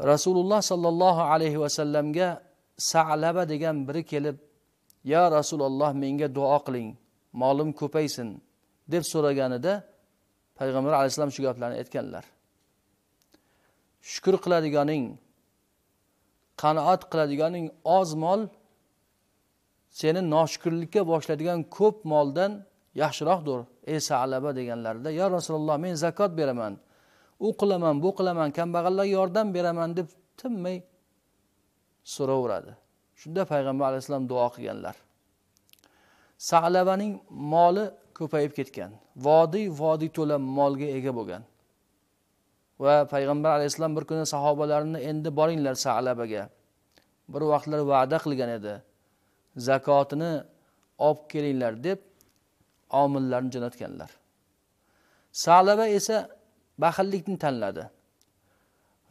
rasululloh sollallohu alayhi vasallamga salaba degan biri kelib ya rasululloh menga duo qiling molim ko'paysin deb so'raganida payg'ambar alayhissalom shu gaplarni aytganlar shukur qiladiganing qanoat qiladiganing oz mol seni noshukurlikka boshlaydigan ko'p moldan yaxshiroqdir ey salaba deganlarida yo rasululloh men zakot beraman u qilaman bu qilaman kambag'allarga yordam beraman deb tinmay so'raveradi shunda payg'ambar alayhissalom duo qilganlar sa'lavaning moli ko'payib ketgan vodiy vodiy to'la molga ega bo'lgan va payg'ambar alayhissalom bir kuni sahobalarini endi boringlar sa'labaga bir vaqtlar va'da qilgan edi zakotini olib kelinglar deb omillarni jo'natganlar sa'laba esa baxillikni tanladi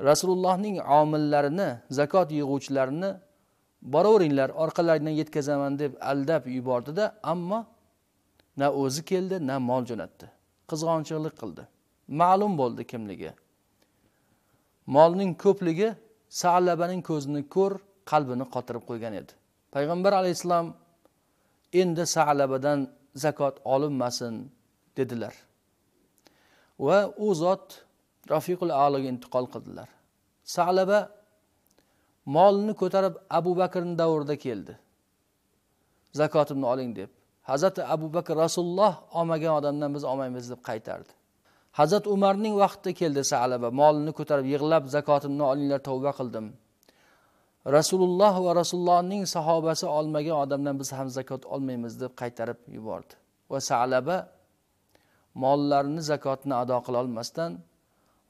rasulullohning omillarini zakot yig'uvchilarini boraveringlar orqalaridan yetkazaman deb aldab yubordida ammo na o'zi keldi na mol jo'natdi qizg'onchiqlik qildi ma'lum bo'ldi kimligi molning ko'pligi salabaning ko'zini ko'r qalbini qotirib qo'ygan edi payg'ambar alayhissalom endi salabadan zakot olinmasin dedilar va u zot rafiqul aloga intiqol qildilar salaba molni ko'tarib abu bakrni davrida keldi zakotimni oling deb hazrati abu bakr rasululloh olmagan odamdan biz olmaymiz deb qaytardi hazrati umarning vaqtida keldi salaba molini ko'tarib yig'lab zakotimni olinglar tavba qildim rasululloh va rasulullohning sahobasi olmagan odamdan biz ham zakot olmaymiz deb qaytarib yubordi va salaba mollarini zakotni ado qilolmasdan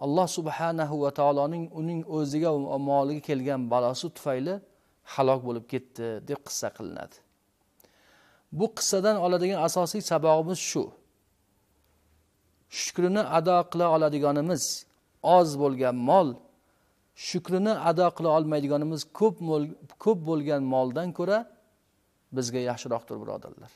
alloh subhanahu va taoloning uning o'ziga va moliga kelgan balosi tufayli halok bo'lib ketdi deb qissa qilinadi bu qissadan oladigan asosiy sabog'imiz shu shukrini ado qila oladiganimiz oz bo'lgan mol shukrini ado qila olmaydiganimiz ko'p ko'p bo'lgan moldan ko'ra bizga yaxshiroqdir birodarlar